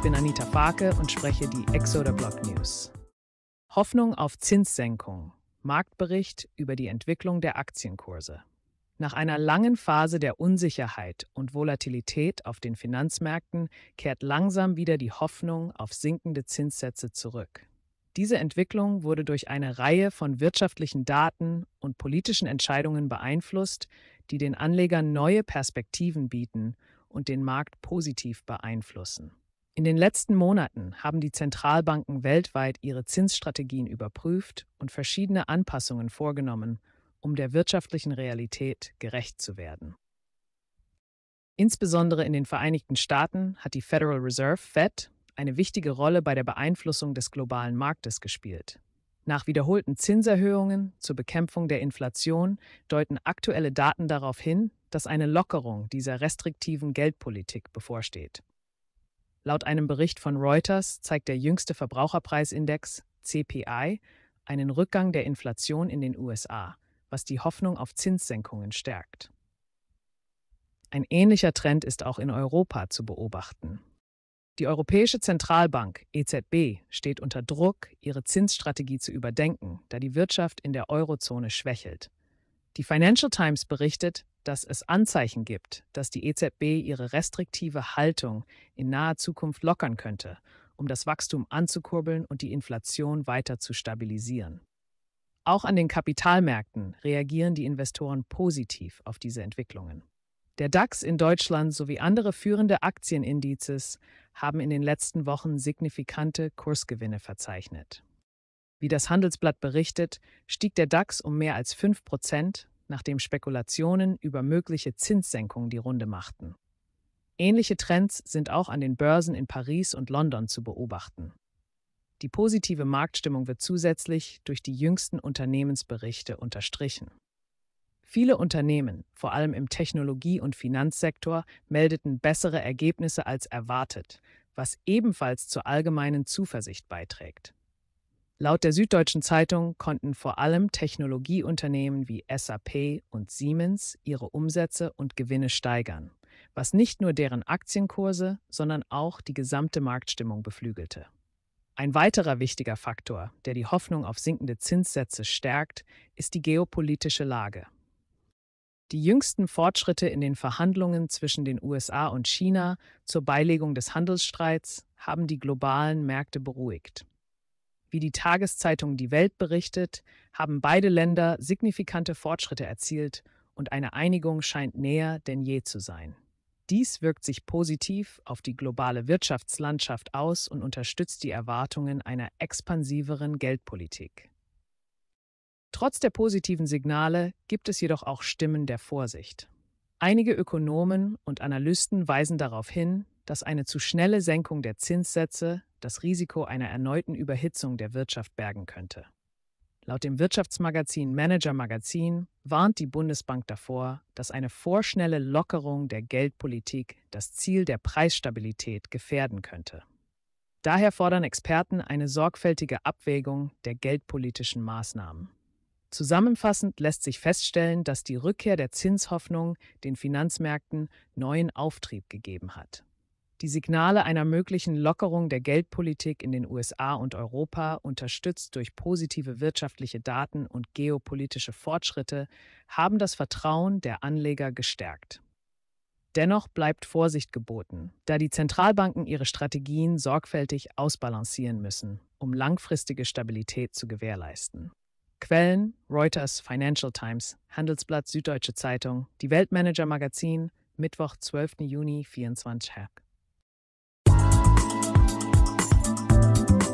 Ich bin Anita Farke und spreche die Exoder Block News. Hoffnung auf Zinssenkung. Marktbericht über die Entwicklung der Aktienkurse. Nach einer langen Phase der Unsicherheit und Volatilität auf den Finanzmärkten kehrt langsam wieder die Hoffnung auf sinkende Zinssätze zurück. Diese Entwicklung wurde durch eine Reihe von wirtschaftlichen Daten und politischen Entscheidungen beeinflusst, die den Anlegern neue Perspektiven bieten und den Markt positiv beeinflussen. In den letzten Monaten haben die Zentralbanken weltweit ihre Zinsstrategien überprüft und verschiedene Anpassungen vorgenommen, um der wirtschaftlichen Realität gerecht zu werden. Insbesondere in den Vereinigten Staaten hat die Federal Reserve Fed eine wichtige Rolle bei der Beeinflussung des globalen Marktes gespielt. Nach wiederholten Zinserhöhungen zur Bekämpfung der Inflation deuten aktuelle Daten darauf hin, dass eine Lockerung dieser restriktiven Geldpolitik bevorsteht. Laut einem Bericht von Reuters zeigt der jüngste Verbraucherpreisindex CPI einen Rückgang der Inflation in den USA, was die Hoffnung auf Zinssenkungen stärkt. Ein ähnlicher Trend ist auch in Europa zu beobachten. Die Europäische Zentralbank EZB steht unter Druck, ihre Zinsstrategie zu überdenken, da die Wirtschaft in der Eurozone schwächelt. Die Financial Times berichtet, dass es Anzeichen gibt, dass die EZB ihre restriktive Haltung in naher Zukunft lockern könnte, um das Wachstum anzukurbeln und die Inflation weiter zu stabilisieren. Auch an den Kapitalmärkten reagieren die Investoren positiv auf diese Entwicklungen. Der DAX in Deutschland sowie andere führende Aktienindizes haben in den letzten Wochen signifikante Kursgewinne verzeichnet. Wie das Handelsblatt berichtet, stieg der DAX um mehr als 5 Prozent nachdem Spekulationen über mögliche Zinssenkungen die Runde machten. Ähnliche Trends sind auch an den Börsen in Paris und London zu beobachten. Die positive Marktstimmung wird zusätzlich durch die jüngsten Unternehmensberichte unterstrichen. Viele Unternehmen, vor allem im Technologie- und Finanzsektor, meldeten bessere Ergebnisse als erwartet, was ebenfalls zur allgemeinen Zuversicht beiträgt. Laut der Süddeutschen Zeitung konnten vor allem Technologieunternehmen wie SAP und Siemens ihre Umsätze und Gewinne steigern, was nicht nur deren Aktienkurse, sondern auch die gesamte Marktstimmung beflügelte. Ein weiterer wichtiger Faktor, der die Hoffnung auf sinkende Zinssätze stärkt, ist die geopolitische Lage. Die jüngsten Fortschritte in den Verhandlungen zwischen den USA und China zur Beilegung des Handelsstreits haben die globalen Märkte beruhigt. Wie die Tageszeitung Die Welt berichtet, haben beide Länder signifikante Fortschritte erzielt und eine Einigung scheint näher denn je zu sein. Dies wirkt sich positiv auf die globale Wirtschaftslandschaft aus und unterstützt die Erwartungen einer expansiveren Geldpolitik. Trotz der positiven Signale gibt es jedoch auch Stimmen der Vorsicht. Einige Ökonomen und Analysten weisen darauf hin, dass eine zu schnelle Senkung der Zinssätze das Risiko einer erneuten Überhitzung der Wirtschaft bergen könnte. Laut dem Wirtschaftsmagazin Manager Magazin warnt die Bundesbank davor, dass eine vorschnelle Lockerung der Geldpolitik das Ziel der Preisstabilität gefährden könnte. Daher fordern Experten eine sorgfältige Abwägung der geldpolitischen Maßnahmen. Zusammenfassend lässt sich feststellen, dass die Rückkehr der Zinshoffnung den Finanzmärkten neuen Auftrieb gegeben hat die Signale einer möglichen Lockerung der Geldpolitik in den USA und Europa, unterstützt durch positive wirtschaftliche Daten und geopolitische Fortschritte, haben das Vertrauen der Anleger gestärkt. Dennoch bleibt Vorsicht geboten, da die Zentralbanken ihre Strategien sorgfältig ausbalancieren müssen, um langfristige Stabilität zu gewährleisten. Quellen Reuters, Financial Times, Handelsblatt, Süddeutsche Zeitung, die Weltmanager Magazin, Mittwoch, 12. Juni 24 Hack.